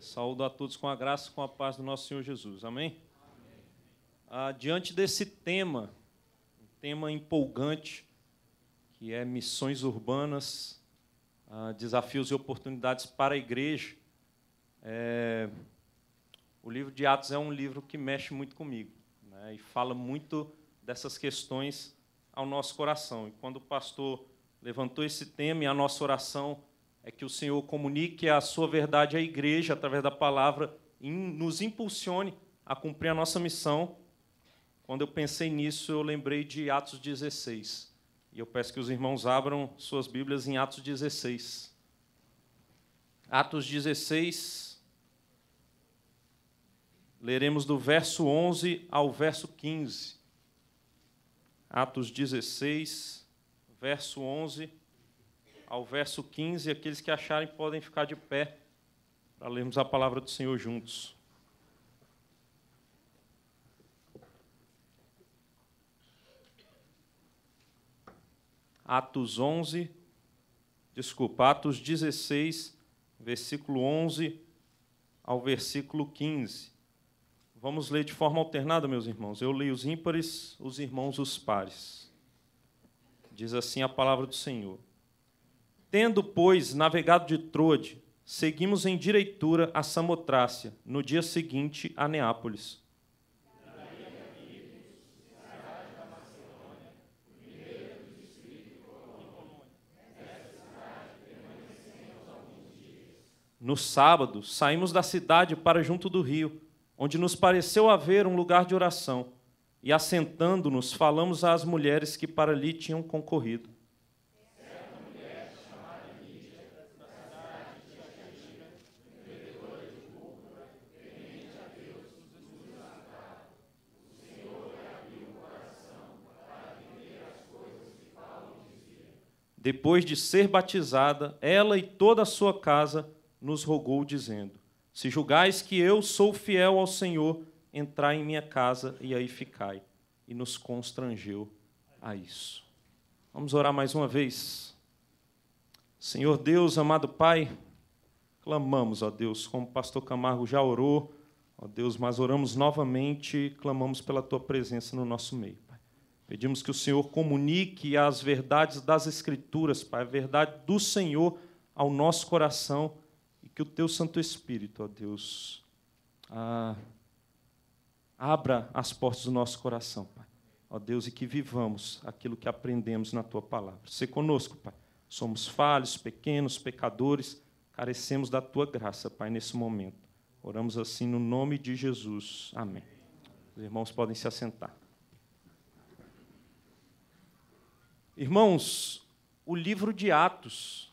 Saúdo a todos com a graça e com a paz do nosso Senhor Jesus. Amém? Amém. Ah, diante desse tema, um tema empolgante, que é missões urbanas, ah, desafios e oportunidades para a igreja, é, o livro de Atos é um livro que mexe muito comigo né, e fala muito dessas questões ao nosso coração. E quando o pastor levantou esse tema e a nossa oração é que o Senhor comunique a sua verdade à igreja através da palavra e nos impulsione a cumprir a nossa missão. Quando eu pensei nisso, eu lembrei de Atos 16. E eu peço que os irmãos abram suas Bíblias em Atos 16. Atos 16, leremos do verso 11 ao verso 15. Atos 16, verso 11 ao verso 15. Aqueles que acharem podem ficar de pé para lermos a palavra do Senhor juntos. Atos 11, desculpa, Atos 16, versículo 11 ao versículo 15. Vamos ler de forma alternada, meus irmãos. Eu leio os ímpares, os irmãos os pares. Diz assim a palavra do Senhor. Tendo, pois, navegado de Trode, seguimos em direitura a Samotrácia, no dia seguinte a Neápolis. No sábado, saímos da cidade para junto do rio, onde nos pareceu haver um lugar de oração, e assentando-nos, falamos às mulheres que para ali tinham concorrido. Depois de ser batizada, ela e toda a sua casa nos rogou, dizendo: Se julgais que eu sou fiel ao Senhor, entrai em minha casa e aí ficai. E nos constrangeu a isso. Vamos orar mais uma vez. Senhor Deus, amado Pai, clamamos, ó Deus, como o pastor Camargo já orou, ó Deus, mas oramos novamente e clamamos pela tua presença no nosso meio. Pedimos que o Senhor comunique as verdades das Escrituras, Pai, a verdade do Senhor ao nosso coração e que o Teu Santo Espírito, ó Deus, abra as portas do nosso coração, Pai. Ó Deus, e que vivamos aquilo que aprendemos na Tua palavra. Se conosco, Pai. Somos falhos, pequenos, pecadores, carecemos da Tua graça, Pai, nesse momento. Oramos assim no nome de Jesus. Amém. Os irmãos podem se assentar. Irmãos, o livro de Atos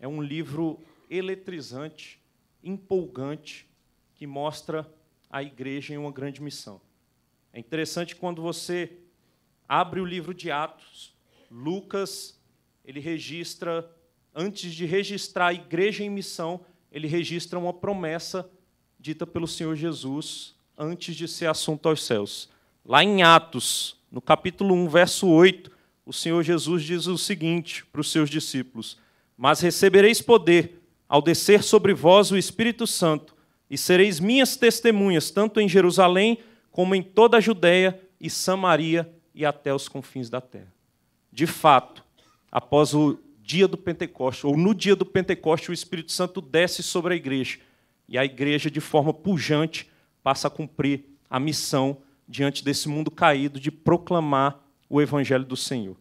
é um livro eletrizante, empolgante, que mostra a igreja em uma grande missão. É interessante quando você abre o livro de Atos, Lucas, ele registra, antes de registrar a igreja em missão, ele registra uma promessa dita pelo Senhor Jesus antes de ser assunto aos céus. Lá em Atos, no capítulo 1, verso 8, o Senhor Jesus diz o seguinte para os seus discípulos: Mas recebereis poder ao descer sobre vós o Espírito Santo, e sereis minhas testemunhas, tanto em Jerusalém como em toda a Judéia e Samaria e até os confins da terra. De fato, após o dia do Pentecoste, ou no dia do Pentecoste, o Espírito Santo desce sobre a igreja, e a igreja, de forma pujante, passa a cumprir a missão diante desse mundo caído de proclamar o evangelho do Senhor.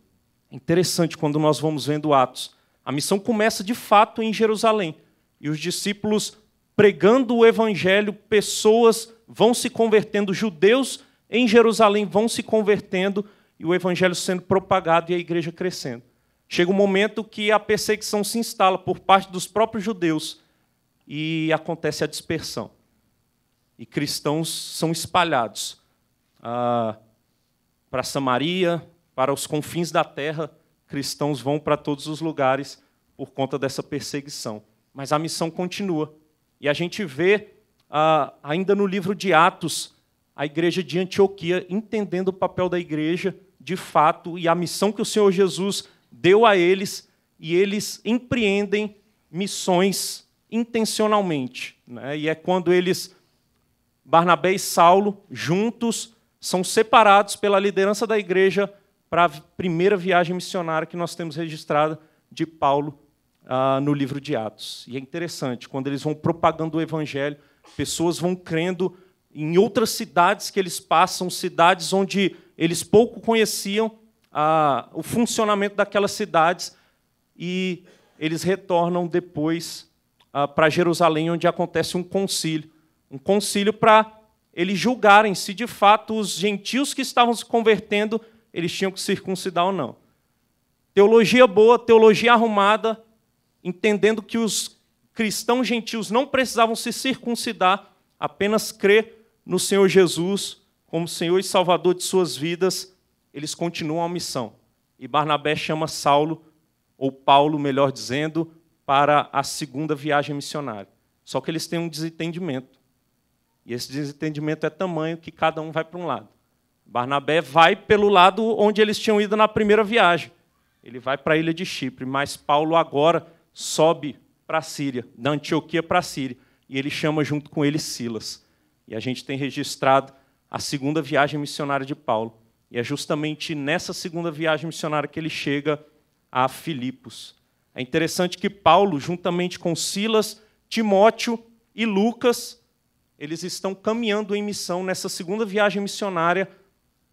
É interessante quando nós vamos vendo Atos. A missão começa de fato em Jerusalém e os discípulos pregando o evangelho, pessoas vão se convertendo, judeus em Jerusalém vão se convertendo e o evangelho sendo propagado e a igreja crescendo. Chega um momento que a perseguição se instala por parte dos próprios judeus e acontece a dispersão. E cristãos são espalhados. Ah, para Samaria, para os confins da terra. Cristãos vão para todos os lugares por conta dessa perseguição. Mas a missão continua. E a gente vê, ah, ainda no livro de Atos, a igreja de Antioquia entendendo o papel da igreja de fato e a missão que o Senhor Jesus deu a eles, e eles empreendem missões intencionalmente. Né? E é quando eles, Barnabé e Saulo, juntos, são separados pela liderança da igreja para a primeira viagem missionária que nós temos registrada de Paulo ah, no livro de Atos. E é interessante, quando eles vão propagando o evangelho, pessoas vão crendo em outras cidades que eles passam, cidades onde eles pouco conheciam ah, o funcionamento daquelas cidades, e eles retornam depois ah, para Jerusalém, onde acontece um concílio um concílio para eles julgarem se de fato os gentios que estavam se convertendo eles tinham que circuncidar ou não. Teologia boa, teologia arrumada, entendendo que os cristãos gentios não precisavam se circuncidar, apenas crer no Senhor Jesus como Senhor e Salvador de suas vidas, eles continuam a missão. E Barnabé chama Saulo, ou Paulo, melhor dizendo, para a segunda viagem missionária. Só que eles têm um desentendimento. E esse desentendimento é tamanho que cada um vai para um lado. Barnabé vai pelo lado onde eles tinham ido na primeira viagem. Ele vai para a ilha de Chipre, mas Paulo agora sobe para a Síria, da Antioquia para a Síria, e ele chama junto com ele Silas. E a gente tem registrado a segunda viagem missionária de Paulo. E é justamente nessa segunda viagem missionária que ele chega a Filipos. É interessante que Paulo, juntamente com Silas, Timóteo e Lucas, eles estão caminhando em missão nessa segunda viagem missionária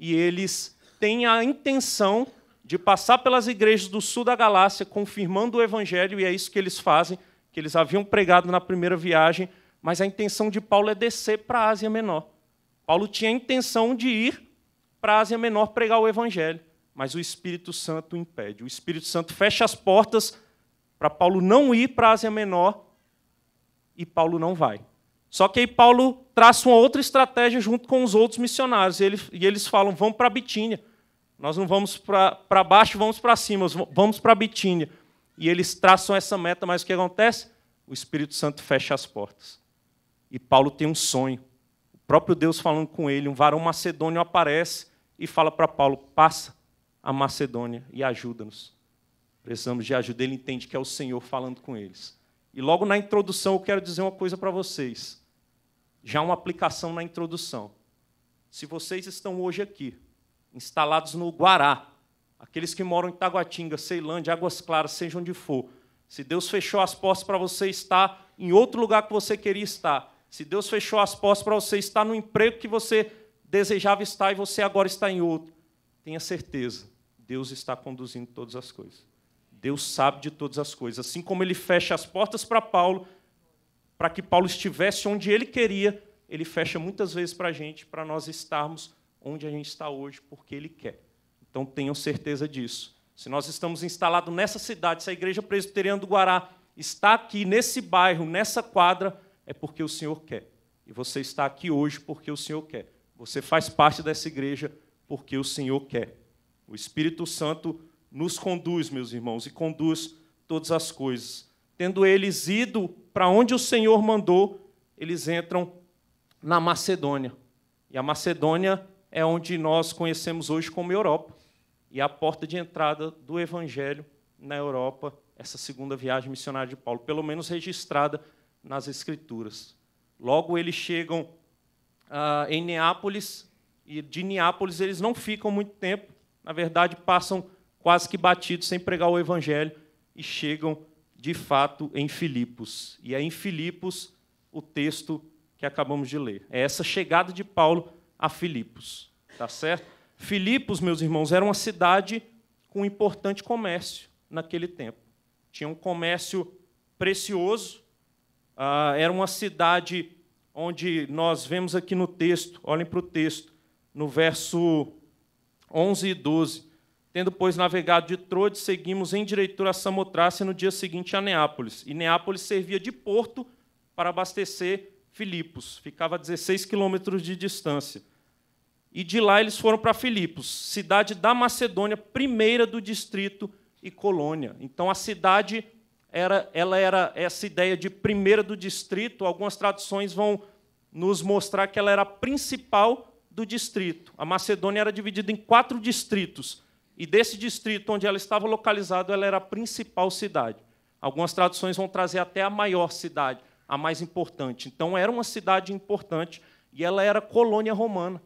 e eles têm a intenção de passar pelas igrejas do sul da Galácia confirmando o evangelho, e é isso que eles fazem, que eles haviam pregado na primeira viagem, mas a intenção de Paulo é descer para a Ásia Menor. Paulo tinha a intenção de ir para a Ásia Menor pregar o evangelho, mas o Espírito Santo o impede. O Espírito Santo fecha as portas para Paulo não ir para a Ásia Menor e Paulo não vai. Só que aí Paulo traça uma outra estratégia junto com os outros missionários. E, ele, e eles falam: vamos para Bitínia. Nós não vamos para baixo, vamos para cima, vamos para Bitínia. E eles traçam essa meta, mas o que acontece? O Espírito Santo fecha as portas. E Paulo tem um sonho. O próprio Deus falando com ele, um varão macedônio aparece e fala para Paulo: passa a Macedônia e ajuda-nos. Precisamos de ajuda. Ele entende que é o Senhor falando com eles. E logo na introdução eu quero dizer uma coisa para vocês. Já uma aplicação na introdução. Se vocês estão hoje aqui, instalados no Guará, aqueles que moram em Taguatinga, Ceilândia, Águas Claras, seja onde for, se Deus fechou as portas para você estar em outro lugar que você queria estar, se Deus fechou as portas para você estar no emprego que você desejava estar e você agora está em outro, tenha certeza, Deus está conduzindo todas as coisas. Deus sabe de todas as coisas. Assim como ele fecha as portas para Paulo, para que Paulo estivesse onde ele queria, ele fecha muitas vezes para a gente, para nós estarmos onde a gente está hoje, porque ele quer. Então tenham certeza disso. Se nós estamos instalados nessa cidade, se a Igreja Presbiteriana do Guará está aqui, nesse bairro, nessa quadra, é porque o Senhor quer. E você está aqui hoje porque o Senhor quer. Você faz parte dessa igreja porque o Senhor quer. O Espírito Santo nos conduz, meus irmãos, e conduz todas as coisas. Tendo eles ido para onde o Senhor mandou, eles entram na Macedônia. E a Macedônia é onde nós conhecemos hoje como Europa. E é a porta de entrada do Evangelho na Europa, essa segunda viagem missionária de Paulo, pelo menos registrada nas Escrituras. Logo, eles chegam uh, em Neápolis, e de Neápolis eles não ficam muito tempo, na verdade, passam quase que batidos sem pregar o evangelho e chegam de fato em Filipos. E é em Filipos o texto que acabamos de ler. É essa chegada de Paulo a Filipos, tá certo? Filipos, meus irmãos, era uma cidade com importante comércio naquele tempo. Tinha um comércio precioso, ah, era uma cidade onde nós vemos aqui no texto, olhem para o texto, no verso 11 e 12, Tendo, pois, navegado de Troade, seguimos em direitura a Samotrácia no dia seguinte a Neápolis. E Neápolis servia de porto para abastecer Filipos. Ficava a 16 quilômetros de distância. E de lá eles foram para Filipos, cidade da Macedônia, primeira do distrito e colônia. Então a cidade era, ela era essa ideia de primeira do distrito. Algumas traduções vão nos mostrar que ela era a principal do distrito. A Macedônia era dividida em quatro distritos e desse distrito onde ela estava localizada, ela era a principal cidade. Algumas traduções vão trazer até a maior cidade, a mais importante. Então, era uma cidade importante e ela era colônia romana.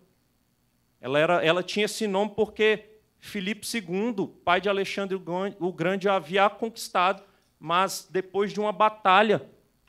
Ela, era, ela tinha esse nome porque Filipe II, pai de Alexandre o Grande, havia conquistado, mas depois de uma batalha,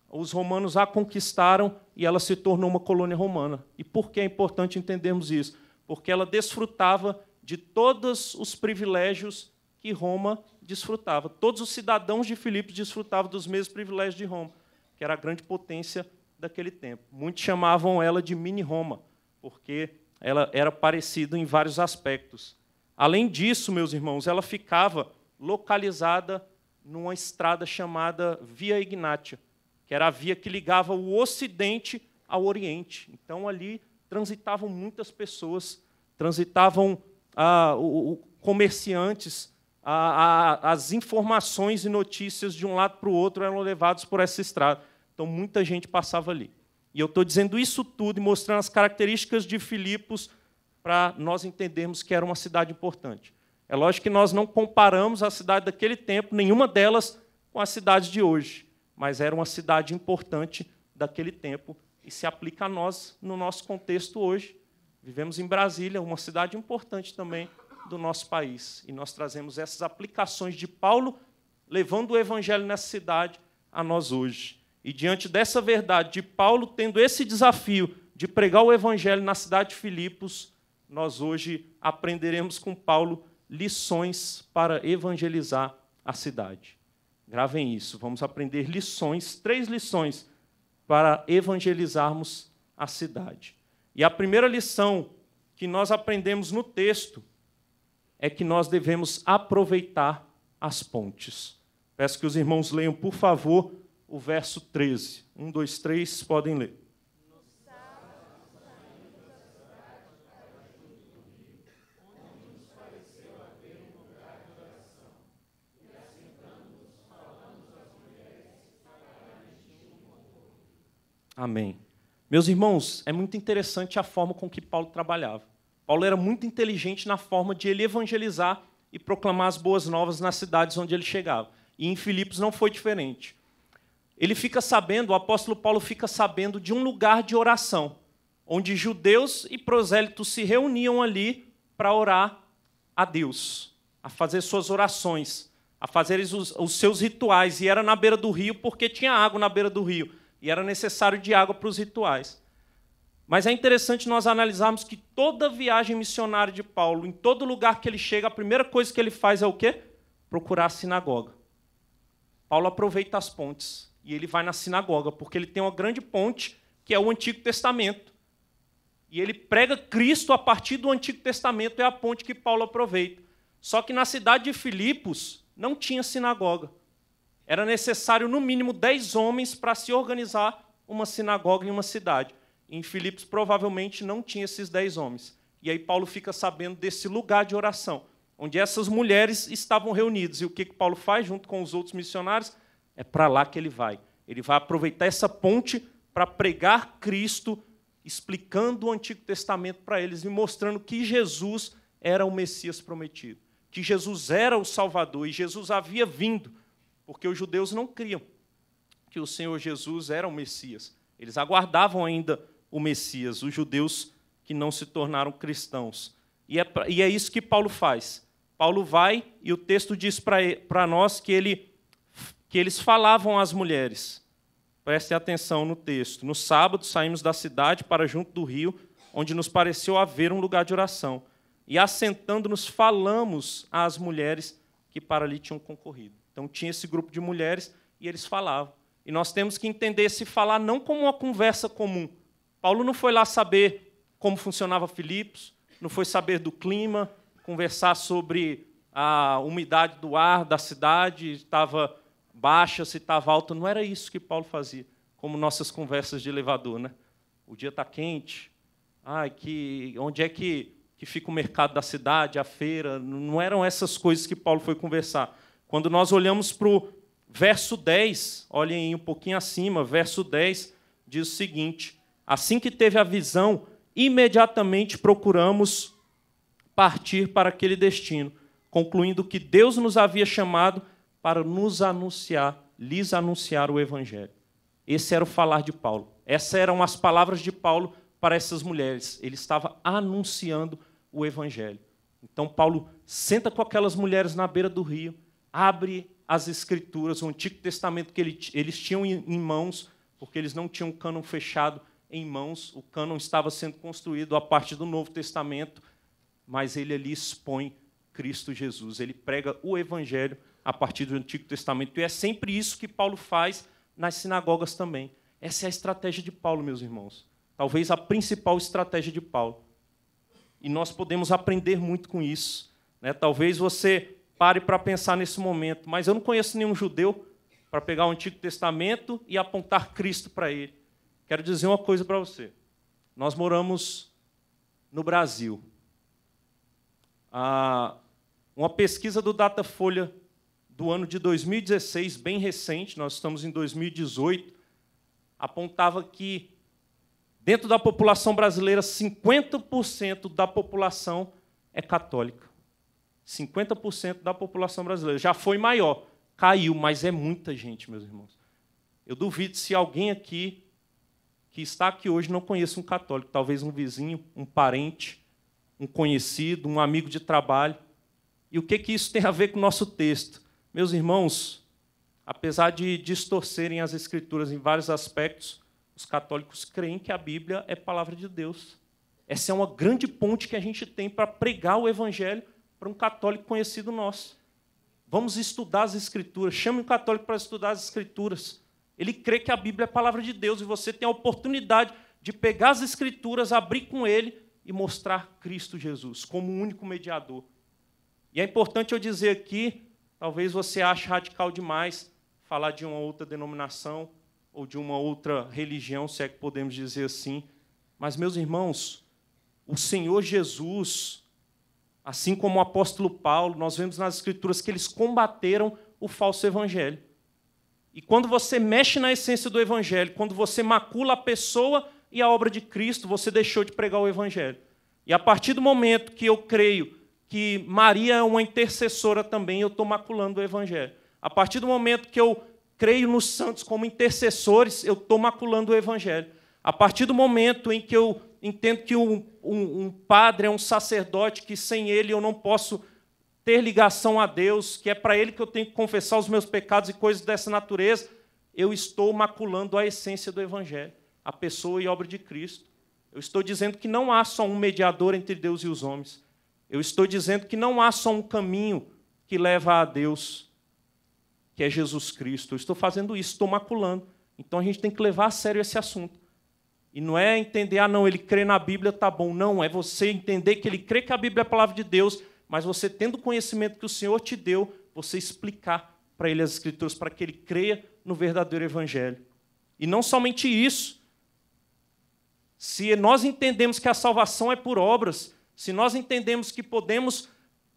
os romanos a conquistaram e ela se tornou uma colônia romana. E por que é importante entendermos isso? Porque ela desfrutava de todos os privilégios que Roma desfrutava. Todos os cidadãos de Filipe desfrutavam dos mesmos privilégios de Roma, que era a grande potência daquele tempo. Muitos chamavam ela de mini Roma, porque ela era parecida em vários aspectos. Além disso, meus irmãos, ela ficava localizada numa estrada chamada Via Ignatia, que era a via que ligava o Ocidente ao Oriente. Então ali transitavam muitas pessoas, transitavam ah, o, o, comerciantes, a, as informações e notícias de um lado para o outro eram levados por essa estrada. Então, muita gente passava ali. E eu estou dizendo isso tudo e mostrando as características de Filipos para nós entendermos que era uma cidade importante. É lógico que nós não comparamos a cidade daquele tempo, nenhuma delas, com a cidade de hoje, mas era uma cidade importante daquele tempo e se aplica a nós no nosso contexto hoje, Vivemos em Brasília, uma cidade importante também do nosso país, e nós trazemos essas aplicações de Paulo levando o evangelho nessa cidade a nós hoje. E diante dessa verdade de Paulo tendo esse desafio de pregar o evangelho na cidade de Filipos, nós hoje aprenderemos com Paulo lições para evangelizar a cidade. Gravem isso, vamos aprender lições, três lições para evangelizarmos a cidade. E a primeira lição que nós aprendemos no texto é que nós devemos aproveitar as pontes. Peço que os irmãos leiam, por favor, o verso 13. Um, dois, três, podem ler. Amém. Meus irmãos, é muito interessante a forma com que Paulo trabalhava. Paulo era muito inteligente na forma de ele evangelizar e proclamar as boas novas nas cidades onde ele chegava. E em Filipos não foi diferente. Ele fica sabendo, o apóstolo Paulo fica sabendo de um lugar de oração, onde judeus e prosélitos se reuniam ali para orar a Deus, a fazer suas orações, a fazer os, os seus rituais. E era na beira do rio, porque tinha água na beira do rio e era necessário de água para os rituais. Mas é interessante nós analisarmos que toda viagem missionária de Paulo, em todo lugar que ele chega, a primeira coisa que ele faz é o quê? Procurar a sinagoga. Paulo aproveita as pontes e ele vai na sinagoga, porque ele tem uma grande ponte, que é o Antigo Testamento. E ele prega Cristo a partir do Antigo Testamento, é a ponte que Paulo aproveita. Só que na cidade de Filipos não tinha sinagoga. Era necessário, no mínimo, dez homens para se organizar uma sinagoga em uma cidade. Em Filipos, provavelmente, não tinha esses dez homens. E aí Paulo fica sabendo desse lugar de oração, onde essas mulheres estavam reunidas. E o que, Paulo faz junto com os outros missionários? É para lá que ele vai. Ele vai aproveitar essa ponte para pregar Cristo, explicando o Antigo Testamento para eles e mostrando que Jesus era o Messias prometido, que Jesus era o Salvador e Jesus havia vindo porque os judeus não criam que o Senhor Jesus era o Messias. Eles aguardavam ainda o Messias, os judeus que não se tornaram cristãos. E é, e é isso que Paulo faz. Paulo vai e o texto diz para nós que, ele, que eles falavam às mulheres. Prestem atenção no texto. No sábado saímos da cidade para junto do rio, onde nos pareceu haver um lugar de oração. E assentando-nos, falamos às mulheres que para ali tinham concorrido. Então tinha esse grupo de mulheres e eles falavam. E nós temos que entender esse falar não como uma conversa comum. Paulo não foi lá saber como funcionava Filipos, não foi saber do clima, conversar sobre a umidade do ar da cidade, estava baixa, se estava alta. Não era isso que Paulo fazia, como nossas conversas de elevador. Né? O dia está quente. Ai, que, onde é que, que fica o mercado da cidade, a feira? Não eram essas coisas que Paulo foi conversar. Quando nós olhamos para o verso 10, olhem um pouquinho acima, verso 10 diz o seguinte: Assim que teve a visão, imediatamente procuramos partir para aquele destino, concluindo que Deus nos havia chamado para nos anunciar, lhes anunciar o evangelho. Esse era o falar de Paulo. Essas eram as palavras de Paulo para essas mulheres. Ele estava anunciando o evangelho. Então Paulo senta com aquelas mulheres na beira do rio abre as Escrituras, o Antigo Testamento que eles tinham em mãos, porque eles não tinham o cânon fechado em mãos, o cânon estava sendo construído a partir do Novo Testamento, mas ele ali expõe Cristo Jesus, ele prega o Evangelho a partir do Antigo Testamento. E é sempre isso que Paulo faz nas sinagogas também. Essa é a estratégia de Paulo, meus irmãos. Talvez a principal estratégia de Paulo. E nós podemos aprender muito com isso. Né? Talvez você pare para pensar nesse momento. Mas eu não conheço nenhum judeu para pegar o Antigo Testamento e apontar Cristo para ele. Quero dizer uma coisa para você. Nós moramos no Brasil. Ah, uma pesquisa do Datafolha do ano de 2016, bem recente, nós estamos em 2018, apontava que dentro da população brasileira, 50% da população é católica. 50% da população brasileira. Já foi maior, caiu, mas é muita gente, meus irmãos. Eu duvido se alguém aqui que está aqui hoje não conheça um católico, talvez um vizinho, um parente, um conhecido, um amigo de trabalho. E o que, que isso tem a ver com o nosso texto? Meus irmãos, apesar de distorcerem as escrituras em vários aspectos, os católicos creem que a Bíblia é palavra de Deus. Essa é uma grande ponte que a gente tem para pregar o evangelho para um católico conhecido nosso. Vamos estudar as Escrituras. Chame um católico para estudar as Escrituras. Ele crê que a Bíblia é a palavra de Deus e você tem a oportunidade de pegar as Escrituras, abrir com ele e mostrar Cristo Jesus como o único mediador. E é importante eu dizer aqui, talvez você ache radical demais falar de uma outra denominação ou de uma outra religião, se é que podemos dizer assim. Mas, meus irmãos, o Senhor Jesus, Assim como o apóstolo Paulo, nós vemos nas Escrituras que eles combateram o falso evangelho. E quando você mexe na essência do evangelho, quando você macula a pessoa e a obra de Cristo, você deixou de pregar o evangelho. E a partir do momento que eu creio que Maria é uma intercessora também, eu estou maculando o evangelho. A partir do momento que eu creio nos santos como intercessores, eu estou maculando o evangelho. A partir do momento em que eu entendo que um, um, um padre é um sacerdote que sem ele eu não posso ter ligação a Deus, que é para ele que eu tenho que confessar os meus pecados e coisas dessa natureza, eu estou maculando a essência do Evangelho, a pessoa e obra de Cristo. Eu estou dizendo que não há só um mediador entre Deus e os homens. Eu estou dizendo que não há só um caminho que leva a Deus, que é Jesus Cristo. Eu estou fazendo isso, estou maculando. Então a gente tem que levar a sério esse assunto. E não é entender, ah, não, ele crê na Bíblia, tá bom. Não, é você entender que ele crê que a Bíblia é a palavra de Deus, mas você, tendo o conhecimento que o Senhor te deu, você explicar para ele as Escrituras, para que ele creia no verdadeiro Evangelho. E não somente isso. Se nós entendemos que a salvação é por obras, se nós entendemos que podemos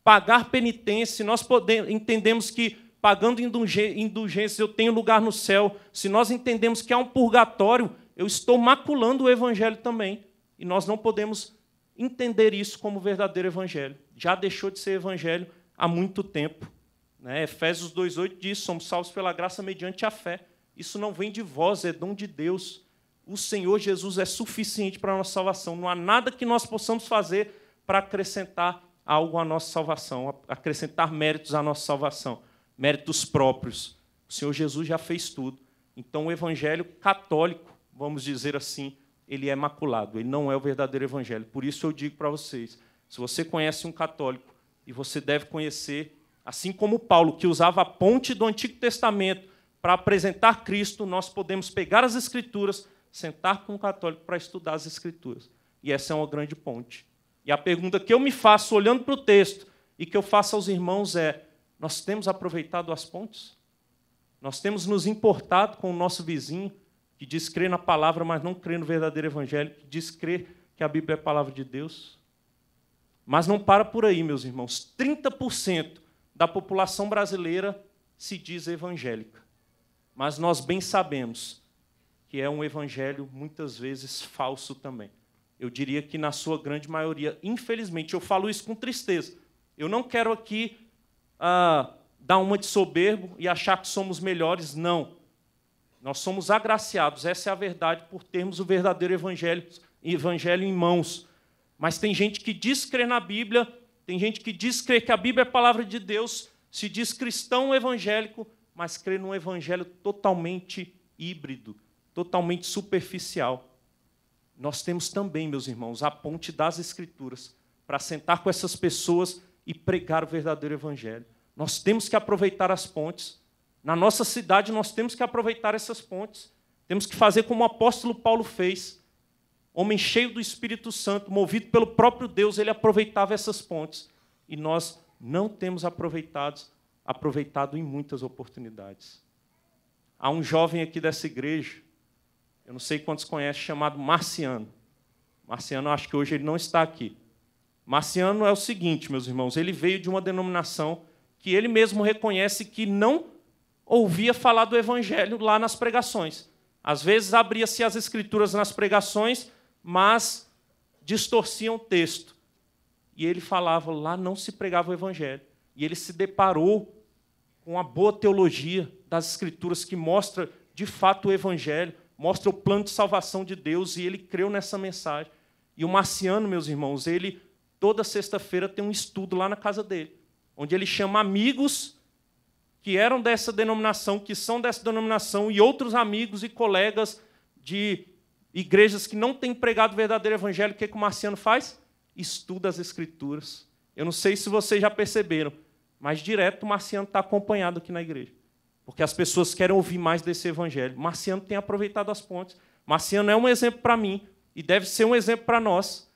pagar penitência, se nós podemos, entendemos que pagando indulgências eu tenho lugar no céu, se nós entendemos que há um purgatório eu estou maculando o evangelho também. E nós não podemos entender isso como verdadeiro evangelho. Já deixou de ser evangelho há muito tempo. Né? Efésios 2,8 diz: somos salvos pela graça mediante a fé. Isso não vem de vós, é dom de Deus. O Senhor Jesus é suficiente para a nossa salvação. Não há nada que nós possamos fazer para acrescentar algo à nossa salvação, acrescentar méritos à nossa salvação, méritos próprios. O Senhor Jesus já fez tudo. Então, o evangelho católico vamos dizer assim, ele é maculado, ele não é o verdadeiro evangelho. Por isso eu digo para vocês, se você conhece um católico, e você deve conhecer, assim como Paulo, que usava a ponte do Antigo Testamento para apresentar Cristo, nós podemos pegar as Escrituras, sentar com um católico para estudar as Escrituras. E essa é uma grande ponte. E a pergunta que eu me faço olhando para o texto e que eu faço aos irmãos é: nós temos aproveitado as pontes? Nós temos nos importado com o nosso vizinho? que diz crer na palavra, mas não crer no verdadeiro evangelho, que diz crer que a Bíblia é a palavra de Deus. Mas não para por aí, meus irmãos. 30% da população brasileira se diz evangélica. Mas nós bem sabemos que é um evangelho muitas vezes falso também. Eu diria que na sua grande maioria, infelizmente, eu falo isso com tristeza. Eu não quero aqui ah, dar uma de soberbo e achar que somos melhores, não. Nós somos agraciados, essa é a verdade, por termos o verdadeiro evangelho, evangelho em mãos. Mas tem gente que diz crer na Bíblia, tem gente que diz crer que a Bíblia é a palavra de Deus, se diz cristão evangélico, mas crê num evangelho totalmente híbrido, totalmente superficial. Nós temos também, meus irmãos, a ponte das Escrituras para sentar com essas pessoas e pregar o verdadeiro evangelho. Nós temos que aproveitar as pontes na nossa cidade, nós temos que aproveitar essas pontes. Temos que fazer como o apóstolo Paulo fez. Homem cheio do Espírito Santo, movido pelo próprio Deus, ele aproveitava essas pontes. E nós não temos aproveitado, aproveitado em muitas oportunidades. Há um jovem aqui dessa igreja, eu não sei quantos conhecem, chamado Marciano. Marciano, acho que hoje ele não está aqui. Marciano é o seguinte, meus irmãos, ele veio de uma denominação que ele mesmo reconhece que não ouvia falar do evangelho lá nas pregações. Às vezes abria-se as escrituras nas pregações, mas distorciam o texto. E ele falava, lá não se pregava o evangelho. E ele se deparou com a boa teologia das escrituras que mostra de fato o evangelho, mostra o plano de salvação de Deus e ele creu nessa mensagem. E o Marciano, meus irmãos, ele toda sexta-feira tem um estudo lá na casa dele, onde ele chama amigos que eram dessa denominação, que são dessa denominação, e outros amigos e colegas de igrejas que não têm pregado o verdadeiro evangelho, o que, é que o Marciano faz? Estuda as escrituras. Eu não sei se vocês já perceberam, mas direto o Marciano está acompanhado aqui na igreja. Porque as pessoas querem ouvir mais desse evangelho. Marciano tem aproveitado as pontes. Marciano é um exemplo para mim e deve ser um exemplo para nós.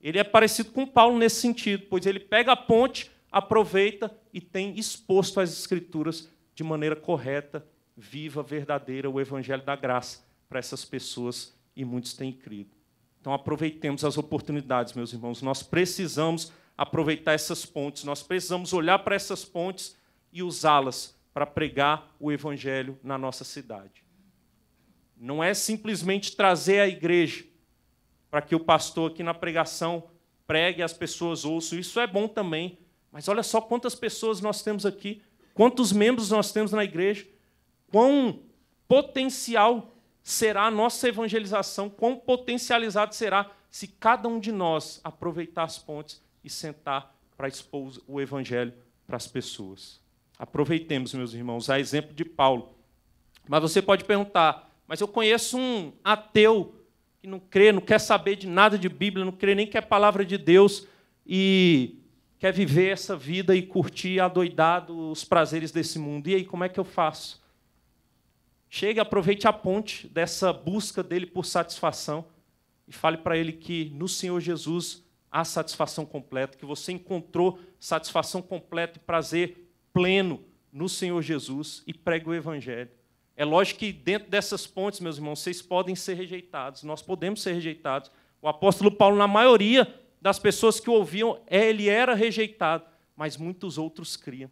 Ele é parecido com Paulo nesse sentido, pois ele pega a ponte, aproveita e tem exposto as Escrituras de maneira correta, viva, verdadeira, o Evangelho da Graça para essas pessoas e muitos têm crido. Então, aproveitemos as oportunidades, meus irmãos. Nós precisamos aproveitar essas pontes, nós precisamos olhar para essas pontes e usá-las para pregar o Evangelho na nossa cidade. Não é simplesmente trazer a igreja para que o pastor aqui na pregação pregue, as pessoas ouçam. Isso é bom também, mas olha só quantas pessoas nós temos aqui, quantos membros nós temos na igreja, quão potencial será a nossa evangelização, quão potencializado será se cada um de nós aproveitar as pontes e sentar para expor o evangelho para as pessoas. Aproveitemos, meus irmãos, a exemplo de Paulo. Mas você pode perguntar, mas eu conheço um ateu que não crê, não quer saber de nada de Bíblia, não crê nem que é palavra de Deus e quer viver essa vida e curtir adoidado os prazeres desse mundo. E aí, como é que eu faço? Chegue, aproveite a ponte dessa busca dele por satisfação e fale para ele que no Senhor Jesus há satisfação completa, que você encontrou satisfação completa e prazer pleno no Senhor Jesus e pregue o Evangelho. É lógico que dentro dessas pontes, meus irmãos, vocês podem ser rejeitados, nós podemos ser rejeitados. O apóstolo Paulo, na maioria das pessoas que o ouviam, ele era rejeitado, mas muitos outros criam.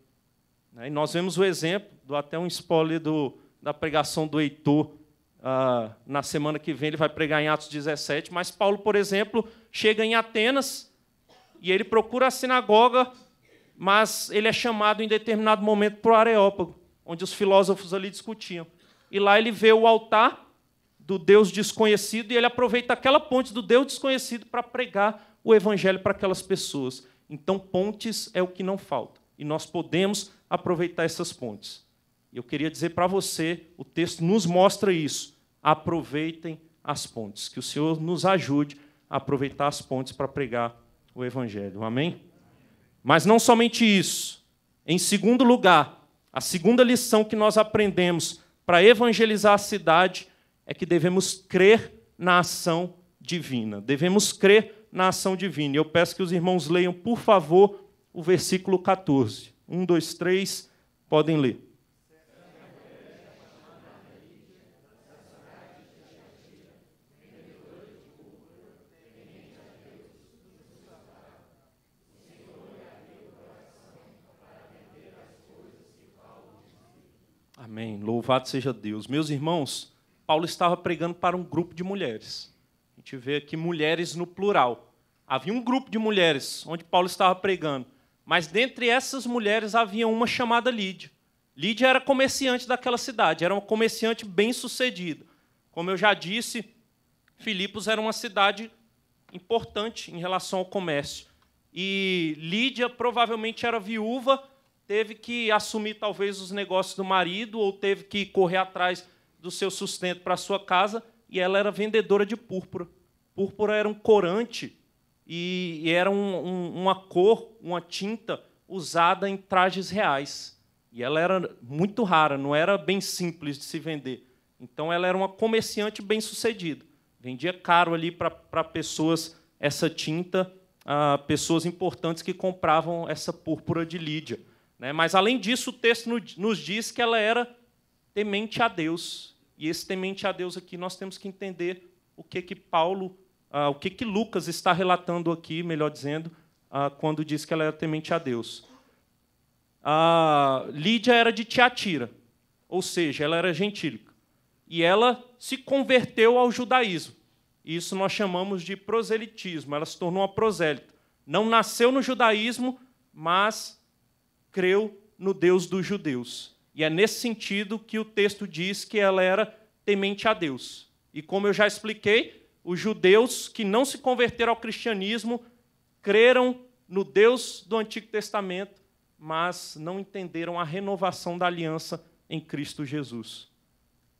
Né? E nós vemos o exemplo, dou até um spoiler do, da pregação do Heitor, ah, na semana que vem ele vai pregar em Atos 17, mas Paulo, por exemplo, chega em Atenas e ele procura a sinagoga, mas ele é chamado em determinado momento para o Areópago, onde os filósofos ali discutiam. E lá ele vê o altar do Deus desconhecido e ele aproveita aquela ponte do Deus desconhecido para pregar o evangelho para aquelas pessoas. Então, pontes é o que não falta e nós podemos aproveitar essas pontes. Eu queria dizer para você, o texto nos mostra isso. Aproveitem as pontes, que o Senhor nos ajude a aproveitar as pontes para pregar o evangelho. Amém? Mas não somente isso. Em segundo lugar, a segunda lição que nós aprendemos para evangelizar a cidade é que devemos crer na ação divina. Devemos crer na ação divina. E Eu peço que os irmãos leiam, por favor, o versículo 14. Um, dois, três, podem ler. Amém. Louvado seja Deus. Meus irmãos, Paulo estava pregando para um grupo de mulheres. A gente vê aqui mulheres no plural. Havia um grupo de mulheres onde Paulo estava pregando, mas dentre essas mulheres havia uma chamada Lídia. Lídia era comerciante daquela cidade, era uma comerciante bem-sucedida. Como eu já disse, Filipos era uma cidade importante em relação ao comércio. E Lídia provavelmente era viúva, teve que assumir talvez os negócios do marido ou teve que correr atrás do seu sustento para sua casa e ela era vendedora de púrpura. Púrpura era um corante e, era um, um, uma cor, uma tinta usada em trajes reais. E ela era muito rara, não era bem simples de se vender. Então ela era uma comerciante bem-sucedida. Vendia caro ali para pessoas essa tinta, ah, pessoas importantes que compravam essa púrpura de Lídia. Né? Mas, além disso, o texto nos diz que ela era temente a Deus. E esse temente a Deus aqui nós temos que entender o que que Paulo, ah, o que que Lucas está relatando aqui, melhor dizendo, ah, quando diz que ela era temente a Deus. Ah, Lídia era de Tiatira, ou seja, ela era gentílica. E ela se converteu ao judaísmo. Isso nós chamamos de proselitismo. Ela se tornou uma prosélita. Não nasceu no judaísmo, mas creu no Deus dos judeus. E é nesse sentido que o texto diz que ela era temente a Deus. E como eu já expliquei, os judeus que não se converteram ao cristianismo creram no Deus do Antigo Testamento, mas não entenderam a renovação da aliança em Cristo Jesus.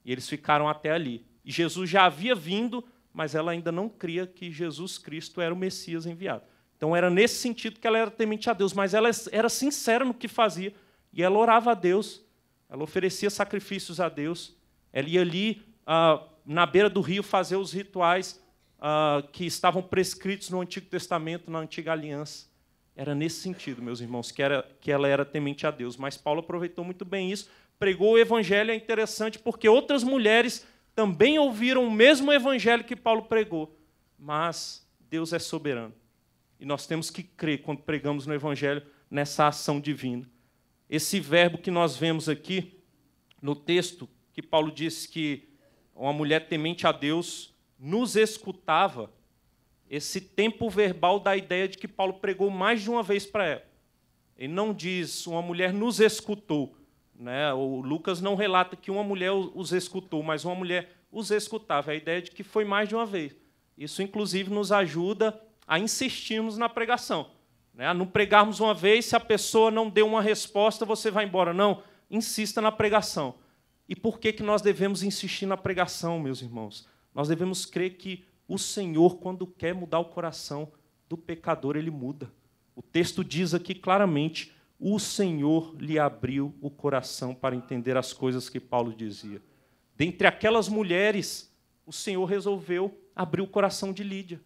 E eles ficaram até ali. E Jesus já havia vindo, mas ela ainda não cria que Jesus Cristo era o Messias enviado. Então era nesse sentido que ela era temente a Deus, mas ela era sincera no que fazia e ela orava a Deus ela oferecia sacrifícios a Deus. Ela ia ali, ah, na beira do rio, fazer os rituais ah, que estavam prescritos no Antigo Testamento, na Antiga Aliança. Era nesse sentido, meus irmãos, que, era, que ela era temente a Deus. Mas Paulo aproveitou muito bem isso, pregou o evangelho. É interessante porque outras mulheres também ouviram o mesmo evangelho que Paulo pregou. Mas Deus é soberano. E nós temos que crer quando pregamos no evangelho nessa ação divina. Esse verbo que nós vemos aqui no texto, que Paulo diz que uma mulher temente a Deus nos escutava, esse tempo verbal dá a ideia de que Paulo pregou mais de uma vez para ela. Ele não diz uma mulher nos escutou. Né? O Lucas não relata que uma mulher os escutou, mas uma mulher os escutava. A ideia de que foi mais de uma vez. Isso, inclusive, nos ajuda a insistirmos na pregação. Né? Não pregarmos uma vez, se a pessoa não deu uma resposta, você vai embora. Não, insista na pregação. E por que, que nós devemos insistir na pregação, meus irmãos? Nós devemos crer que o Senhor, quando quer mudar o coração do pecador, ele muda. O texto diz aqui claramente: o Senhor lhe abriu o coração para entender as coisas que Paulo dizia. Dentre aquelas mulheres, o Senhor resolveu abrir o coração de Lídia.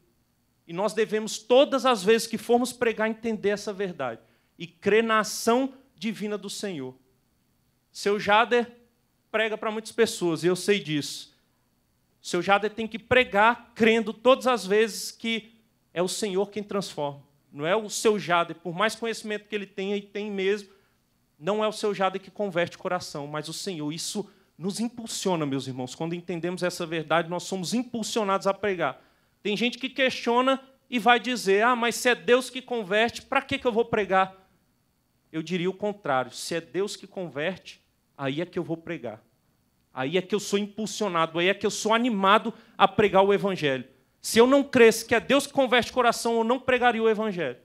E nós devemos, todas as vezes que formos pregar, entender essa verdade e crer na ação divina do Senhor. Seu Jader prega para muitas pessoas, e eu sei disso. Seu Jader tem que pregar crendo todas as vezes que é o Senhor quem transforma. Não é o seu Jader, por mais conhecimento que ele tenha, e tem mesmo, não é o seu Jader que converte o coração, mas o Senhor. Isso nos impulsiona, meus irmãos. Quando entendemos essa verdade, nós somos impulsionados a pregar. Tem gente que questiona e vai dizer: ah, mas se é Deus que converte, para que, que eu vou pregar? Eu diria o contrário: se é Deus que converte, aí é que eu vou pregar. Aí é que eu sou impulsionado, aí é que eu sou animado a pregar o Evangelho. Se eu não cresce que é Deus que converte o coração, eu não pregaria o Evangelho.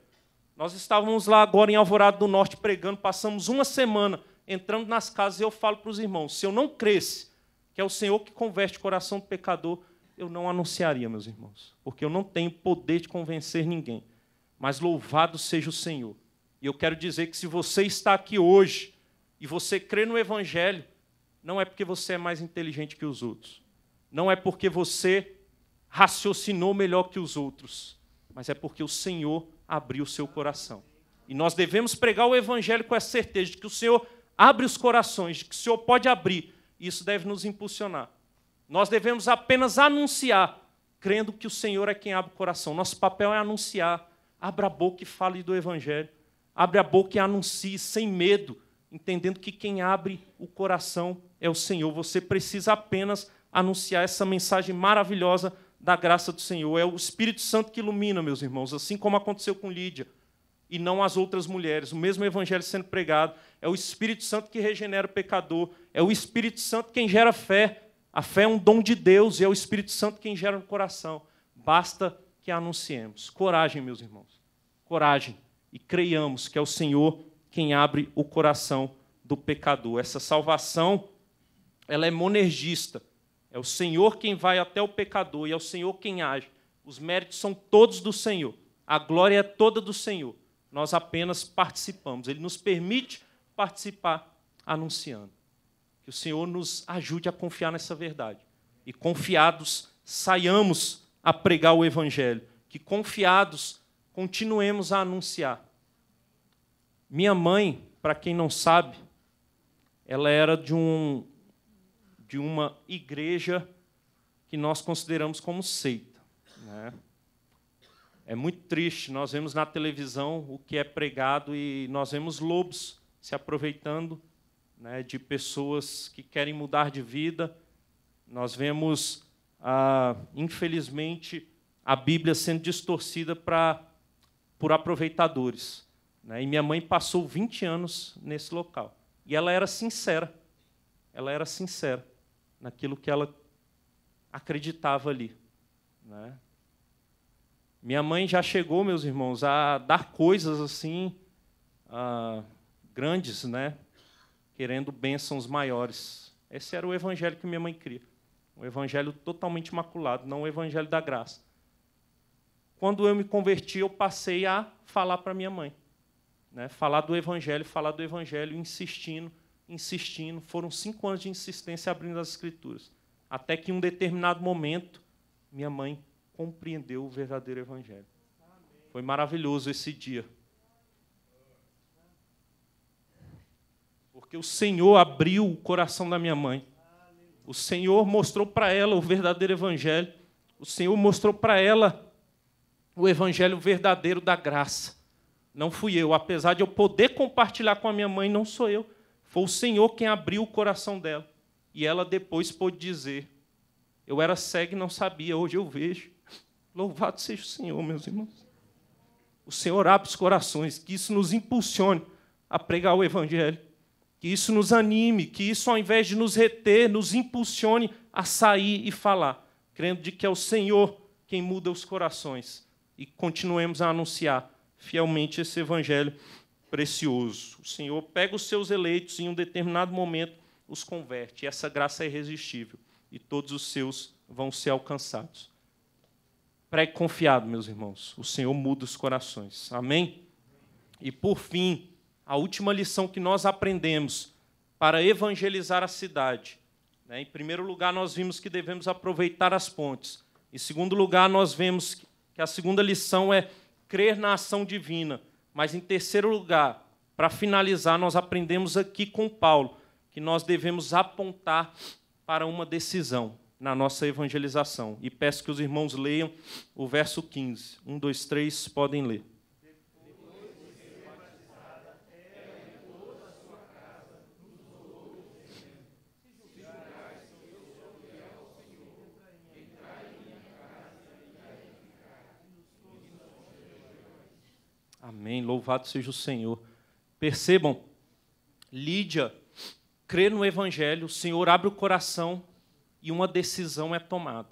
Nós estávamos lá agora em Alvorada do Norte pregando, passamos uma semana entrando nas casas e eu falo para os irmãos: se eu não cresce que é o Senhor que converte o coração do pecador, eu não anunciaria, meus irmãos, porque eu não tenho poder de convencer ninguém. Mas louvado seja o Senhor. E eu quero dizer que se você está aqui hoje e você crê no Evangelho, não é porque você é mais inteligente que os outros, não é porque você raciocinou melhor que os outros, mas é porque o Senhor abriu o seu coração. E nós devemos pregar o Evangelho com essa certeza de que o Senhor abre os corações, de que o Senhor pode abrir. E Isso deve nos impulsionar nós devemos apenas anunciar, crendo que o Senhor é quem abre o coração. Nosso papel é anunciar. Abra a boca e fale do Evangelho. Abre a boca e anuncie, sem medo, entendendo que quem abre o coração é o Senhor. Você precisa apenas anunciar essa mensagem maravilhosa da graça do Senhor. É o Espírito Santo que ilumina, meus irmãos, assim como aconteceu com Lídia, e não as outras mulheres. O mesmo evangelho sendo pregado, é o Espírito Santo que regenera o pecador, é o Espírito Santo quem gera fé a fé é um dom de Deus e é o Espírito Santo quem gera o coração. Basta que anunciemos. Coragem, meus irmãos. Coragem. E creiamos que é o Senhor quem abre o coração do pecador. Essa salvação, ela é monergista. É o Senhor quem vai até o pecador e é o Senhor quem age. Os méritos são todos do Senhor. A glória é toda do Senhor. Nós apenas participamos. Ele nos permite participar anunciando. Que o Senhor nos ajude a confiar nessa verdade. E confiados, saiamos a pregar o Evangelho. Que confiados, continuemos a anunciar. Minha mãe, para quem não sabe, ela era de, um, de uma igreja que nós consideramos como seita. Né? É muito triste. Nós vemos na televisão o que é pregado e nós vemos lobos se aproveitando né, de pessoas que querem mudar de vida. Nós vemos, ah, infelizmente, a Bíblia sendo distorcida pra, por aproveitadores. Né? E minha mãe passou 20 anos nesse local. E ela era sincera. Ela era sincera naquilo que ela acreditava ali. Né? Minha mãe já chegou, meus irmãos, a dar coisas assim ah, grandes, né, querendo bênçãos maiores. Esse era o evangelho que minha mãe cria. Um evangelho totalmente maculado, não o evangelho da graça. Quando eu me converti, eu passei a falar para minha mãe. Né? Falar do evangelho, falar do evangelho, insistindo, insistindo. Foram cinco anos de insistência abrindo as escrituras. Até que, em um determinado momento, minha mãe compreendeu o verdadeiro evangelho. Foi maravilhoso esse dia. porque o Senhor abriu o coração da minha mãe. O Senhor mostrou para ela o verdadeiro evangelho. O Senhor mostrou para ela o evangelho verdadeiro da graça. Não fui eu, apesar de eu poder compartilhar com a minha mãe, não sou eu. Foi o Senhor quem abriu o coração dela. E ela depois pôde dizer: Eu era cego e não sabia, hoje eu vejo. Louvado seja o Senhor, meus irmãos. O Senhor abre os corações, que isso nos impulsione a pregar o Evangelho, que isso nos anime, que isso, ao invés de nos reter, nos impulsione a sair e falar, crendo de que é o Senhor quem muda os corações. E continuemos a anunciar fielmente esse evangelho precioso. O Senhor pega os seus eleitos e, em um determinado momento, os converte. E essa graça é irresistível. E todos os seus vão ser alcançados. Pregue confiado, meus irmãos. O Senhor muda os corações. Amém? E, por fim a última lição que nós aprendemos para evangelizar a cidade. Né? Em primeiro lugar, nós vimos que devemos aproveitar as pontes. Em segundo lugar, nós vemos que a segunda lição é crer na ação divina. Mas em terceiro lugar, para finalizar, nós aprendemos aqui com Paulo que nós devemos apontar para uma decisão na nossa evangelização. E peço que os irmãos leiam o verso 15. Um, dois, três, podem ler. Amém. Louvado seja o Senhor. Percebam, Lídia crê no Evangelho, o Senhor abre o coração e uma decisão é tomada.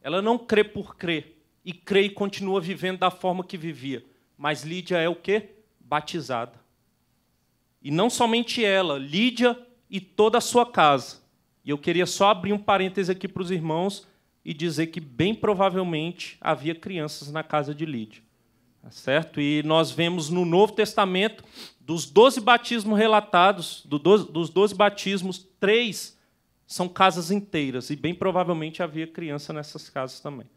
Ela não crê por crer, e crê e continua vivendo da forma que vivia. Mas Lídia é o quê? Batizada. E não somente ela, Lídia e toda a sua casa. E eu queria só abrir um parêntese aqui para os irmãos e dizer que, bem provavelmente, havia crianças na casa de Lídia. Tá certo? E nós vemos no Novo Testamento, dos 12 batismos relatados, do 12, dos 12 batismos, três são casas inteiras, e bem provavelmente havia criança nessas casas também.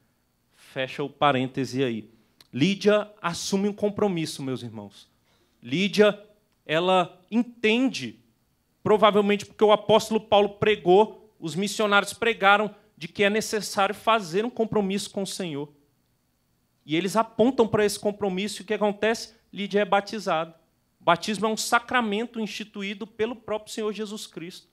Fecha o parêntese aí. Lídia assume um compromisso, meus irmãos. Lídia, ela entende, provavelmente porque o apóstolo Paulo pregou, os missionários pregaram, de que é necessário fazer um compromisso com o Senhor. E eles apontam para esse compromisso e o que acontece? Lídia é batizada. O batismo é um sacramento instituído pelo próprio Senhor Jesus Cristo.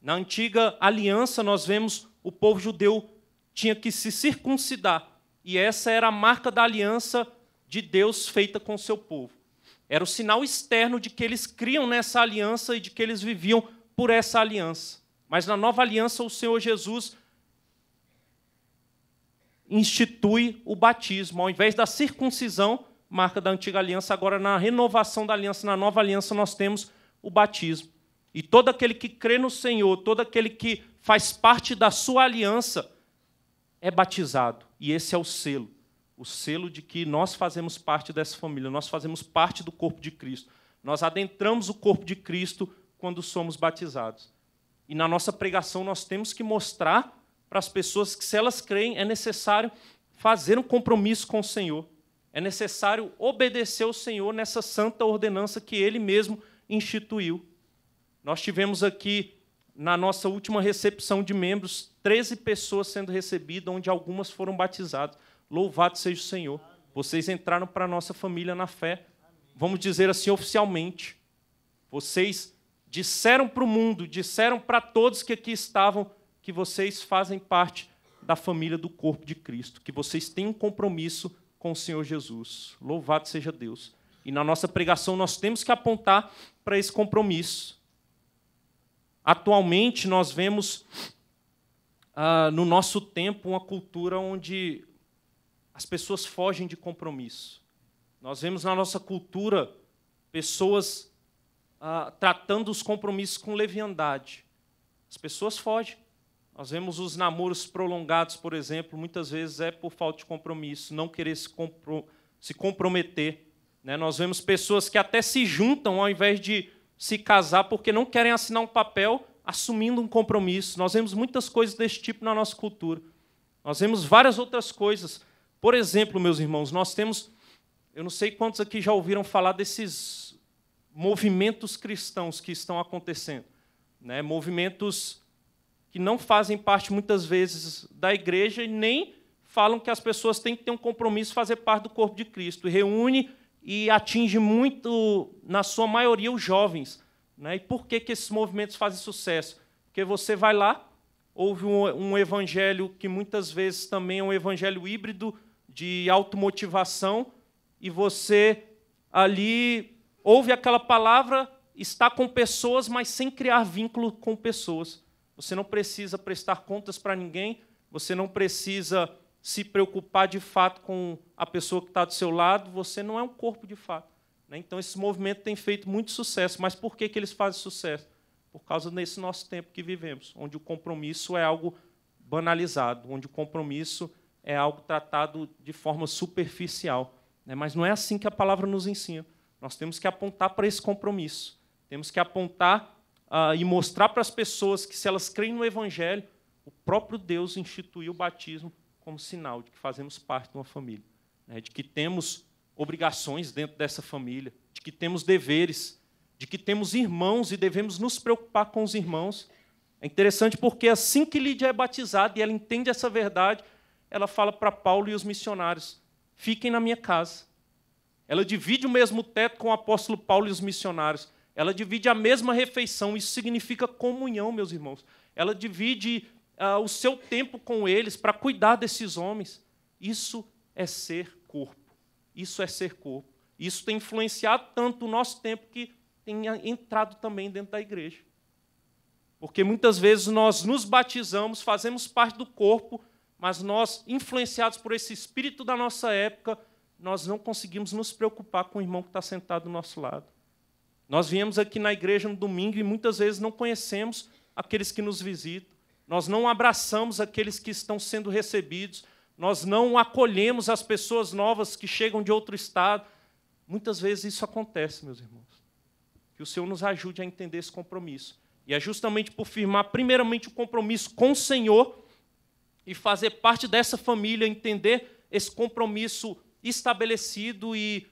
Na antiga aliança, nós vemos o povo judeu tinha que se circuncidar. E essa era a marca da aliança de Deus feita com o seu povo. Era o sinal externo de que eles criam nessa aliança e de que eles viviam por essa aliança. Mas na nova aliança, o Senhor Jesus institui o batismo. Ao invés da circuncisão, marca da antiga aliança, agora na renovação da aliança, na nova aliança, nós temos o batismo. E todo aquele que crê no Senhor, todo aquele que faz parte da sua aliança, é batizado. E esse é o selo o selo de que nós fazemos parte dessa família, nós fazemos parte do corpo de Cristo. Nós adentramos o corpo de Cristo quando somos batizados. E na nossa pregação nós temos que mostrar para as pessoas que, se elas creem, é necessário fazer um compromisso com o Senhor. É necessário obedecer ao Senhor nessa santa ordenança que ele mesmo instituiu. Nós tivemos aqui, na nossa última recepção de membros, 13 pessoas sendo recebidas, onde algumas foram batizadas. Louvado seja o Senhor. Vocês entraram para a nossa família na fé. Vamos dizer assim oficialmente. Vocês disseram para o mundo, disseram para todos que aqui estavam que vocês fazem parte da família do corpo de Cristo, que vocês têm um compromisso com o Senhor Jesus. Louvado seja Deus. E na nossa pregação nós temos que apontar para esse compromisso. Atualmente nós vemos ah, no nosso tempo uma cultura onde as pessoas fogem de compromisso. Nós vemos na nossa cultura pessoas ah, tratando os compromissos com leviandade. As pessoas fogem. Nós vemos os namoros prolongados, por exemplo, muitas vezes é por falta de compromisso, não querer se, compro se comprometer. Né? Nós vemos pessoas que até se juntam ao invés de se casar porque não querem assinar um papel assumindo um compromisso. Nós vemos muitas coisas desse tipo na nossa cultura. Nós vemos várias outras coisas. Por exemplo, meus irmãos, nós temos. Eu não sei quantos aqui já ouviram falar desses movimentos cristãos que estão acontecendo. Né? Movimentos que não fazem parte muitas vezes da igreja e nem falam que as pessoas têm que ter um compromisso fazer parte do corpo de Cristo. E reúne e atinge muito, na sua maioria, os jovens. Né? E por que, que esses movimentos fazem sucesso? Porque você vai lá, ouve um, um evangelho que muitas vezes também é um evangelho híbrido de automotivação, e você ali ouve aquela palavra, está com pessoas, mas sem criar vínculo com pessoas. Você não precisa prestar contas para ninguém, você não precisa se preocupar de fato com a pessoa que está do seu lado, você não é um corpo de fato. Né? Então, esse movimento tem feito muito sucesso. Mas por que, que eles fazem sucesso? Por causa desse nosso tempo que vivemos, onde o compromisso é algo banalizado, onde o compromisso é algo tratado de forma superficial. Né? Mas não é assim que a palavra nos ensina. Nós temos que apontar para esse compromisso, temos que apontar uh, e mostrar para as pessoas que, se elas creem no Evangelho, o próprio Deus instituiu o batismo como sinal de que fazemos parte de uma família, né? de que temos obrigações dentro dessa família, de que temos deveres, de que temos irmãos e devemos nos preocupar com os irmãos. É interessante porque assim que Lídia é batizada e ela entende essa verdade, ela fala para Paulo e os missionários: fiquem na minha casa. Ela divide o mesmo teto com o apóstolo Paulo e os missionários. Ela divide a mesma refeição. Isso significa comunhão, meus irmãos. Ela divide uh, o seu tempo com eles para cuidar desses homens. Isso é ser corpo. Isso é ser corpo. Isso tem influenciado tanto o nosso tempo que tem entrado também dentro da igreja. Porque muitas vezes nós nos batizamos, fazemos parte do corpo, mas nós, influenciados por esse espírito da nossa época, nós não conseguimos nos preocupar com o irmão que está sentado do nosso lado. Nós viemos aqui na igreja no domingo e muitas vezes não conhecemos aqueles que nos visitam, nós não abraçamos aqueles que estão sendo recebidos, nós não acolhemos as pessoas novas que chegam de outro estado. Muitas vezes isso acontece, meus irmãos. Que o Senhor nos ajude a entender esse compromisso. E é justamente por firmar, primeiramente, o compromisso com o Senhor e fazer parte dessa família, entender esse compromisso estabelecido e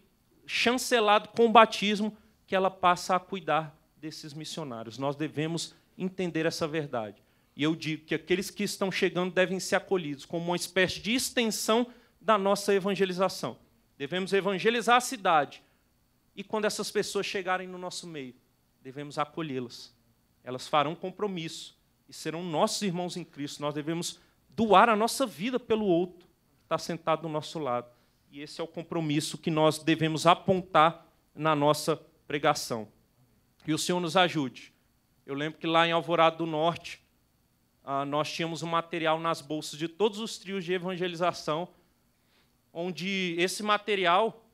chancelado com o batismo que ela passa a cuidar desses missionários. Nós devemos entender essa verdade. E eu digo que aqueles que estão chegando devem ser acolhidos como uma espécie de extensão da nossa evangelização. Devemos evangelizar a cidade. E quando essas pessoas chegarem no nosso meio, devemos acolhê-las. Elas farão compromisso e serão nossos irmãos em Cristo. Nós devemos doar a nossa vida pelo outro que está sentado do nosso lado. E esse é o compromisso que nós devemos apontar na nossa pregação. E o Senhor nos ajude. Eu lembro que lá em Alvorada do Norte, ah, nós tínhamos um material nas bolsas de todos os trios de evangelização, onde esse material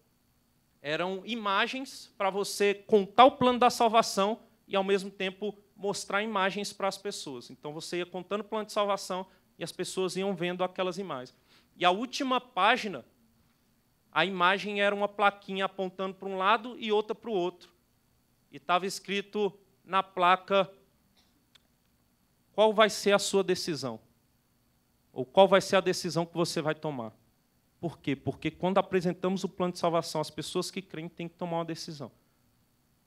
eram imagens para você contar o plano da salvação e, ao mesmo tempo, mostrar imagens para as pessoas. Então, você ia contando o plano de salvação e as pessoas iam vendo aquelas imagens. E a última página a imagem era uma plaquinha apontando para um lado e outra para o outro. E estava escrito na placa qual vai ser a sua decisão. Ou qual vai ser a decisão que você vai tomar. Por quê? Porque quando apresentamos o plano de salvação, as pessoas que creem têm que tomar uma decisão.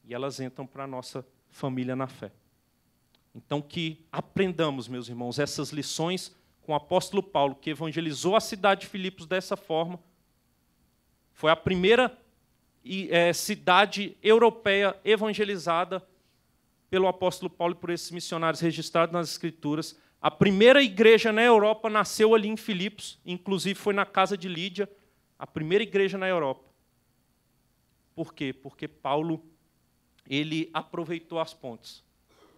E elas entram para a nossa família na fé. Então, que aprendamos, meus irmãos, essas lições com o apóstolo Paulo, que evangelizou a cidade de Filipos dessa forma foi a primeira é, cidade europeia evangelizada pelo apóstolo Paulo e por esses missionários registrados nas Escrituras. A primeira igreja na Europa nasceu ali em Filipos, inclusive foi na casa de Lídia, a primeira igreja na Europa. Por quê? Porque Paulo ele aproveitou as pontes.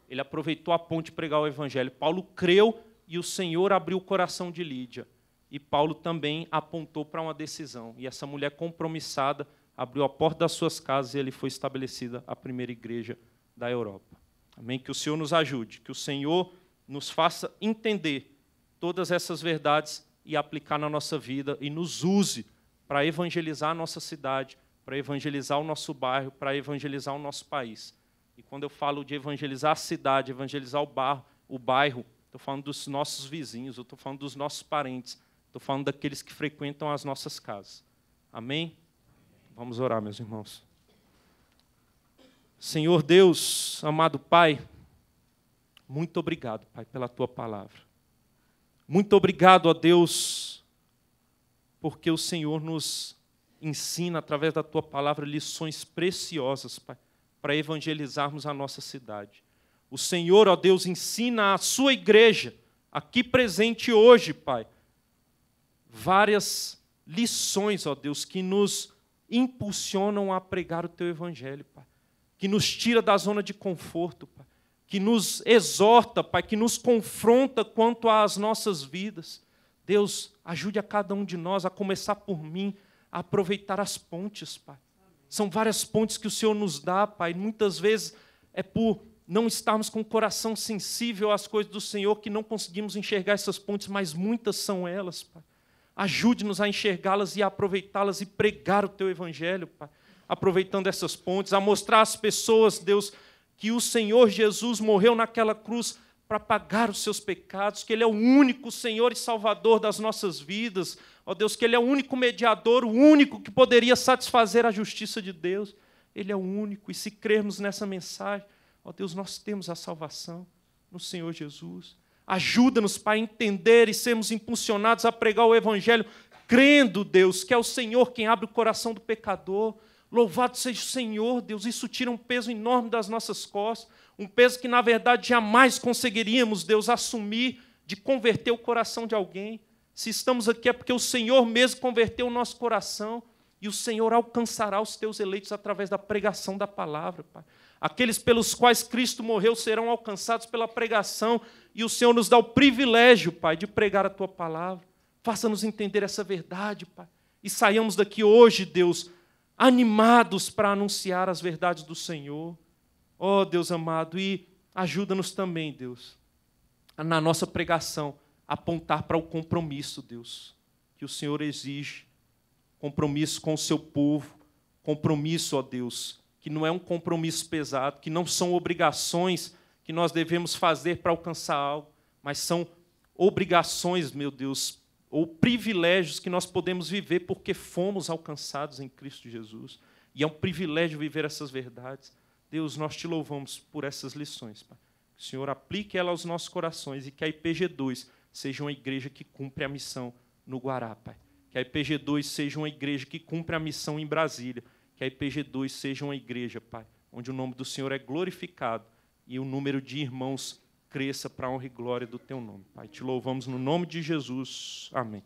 Ele aproveitou a ponte para pregar o evangelho. Paulo creu e o Senhor abriu o coração de Lídia. E Paulo também apontou para uma decisão. E essa mulher compromissada abriu a porta das suas casas e ali foi estabelecida a primeira igreja da Europa. Amém? Que o Senhor nos ajude, que o Senhor nos faça entender todas essas verdades e aplicar na nossa vida e nos use para evangelizar a nossa cidade, para evangelizar o nosso bairro, para evangelizar o nosso país. E quando eu falo de evangelizar a cidade, evangelizar o bairro, o bairro, estou falando dos nossos vizinhos, estou falando dos nossos parentes, Estou falando daqueles que frequentam as nossas casas. Amém? Vamos orar, meus irmãos. Senhor Deus, amado Pai, muito obrigado, Pai, pela tua palavra. Muito obrigado a Deus, porque o Senhor nos ensina através da tua palavra lições preciosas, Pai, para evangelizarmos a nossa cidade. O Senhor, ó Deus, ensina a sua igreja, aqui presente hoje, Pai, várias lições, ó Deus, que nos impulsionam a pregar o teu evangelho, Pai. Que nos tira da zona de conforto, Pai. Que nos exorta, Pai, que nos confronta quanto às nossas vidas. Deus, ajude a cada um de nós, a começar por mim, a aproveitar as pontes, Pai. São várias pontes que o Senhor nos dá, Pai. Muitas vezes é por não estarmos com o coração sensível às coisas do Senhor que não conseguimos enxergar essas pontes, mas muitas são elas, Pai. Ajude-nos a enxergá-las e aproveitá-las e pregar o teu evangelho, Pai. Aproveitando essas pontes, a mostrar às pessoas, Deus, que o Senhor Jesus morreu naquela cruz para pagar os seus pecados, que Ele é o único Senhor e Salvador das nossas vidas, ó Deus, que Ele é o único mediador, o único que poderia satisfazer a justiça de Deus. Ele é o único, e se crermos nessa mensagem, ó Deus, nós temos a salvação no Senhor Jesus. Ajuda-nos, Pai, a entender e sermos impulsionados a pregar o Evangelho, crendo, Deus, que é o Senhor quem abre o coração do pecador. Louvado seja o Senhor, Deus, isso tira um peso enorme das nossas costas, um peso que, na verdade, jamais conseguiríamos, Deus, assumir de converter o coração de alguém. Se estamos aqui é porque o Senhor mesmo converteu o nosso coração e o Senhor alcançará os teus eleitos através da pregação da palavra, Pai. Aqueles pelos quais Cristo morreu serão alcançados pela pregação, e o Senhor nos dá o privilégio, Pai, de pregar a tua palavra. Faça-nos entender essa verdade, Pai. E saiamos daqui hoje, Deus, animados para anunciar as verdades do Senhor. Ó oh, Deus amado, e ajuda-nos também, Deus, na nossa pregação, apontar para o compromisso, Deus, que o Senhor exige compromisso com o seu povo, compromisso, ó Deus, que não é um compromisso pesado, que não são obrigações que nós devemos fazer para alcançar algo, mas são obrigações, meu Deus, ou privilégios que nós podemos viver porque fomos alcançados em Cristo Jesus. E é um privilégio viver essas verdades. Deus, nós te louvamos por essas lições, Pai. Que o Senhor aplique ela aos nossos corações e que a IPG2 seja uma igreja que cumpre a missão no Guará, Pai. Que a IPG2 seja uma igreja que cumpre a missão em Brasília que a IPG2 seja uma igreja, Pai, onde o nome do Senhor é glorificado e o número de irmãos cresça para a honra e glória do teu nome. Pai, te louvamos no nome de Jesus. Amém.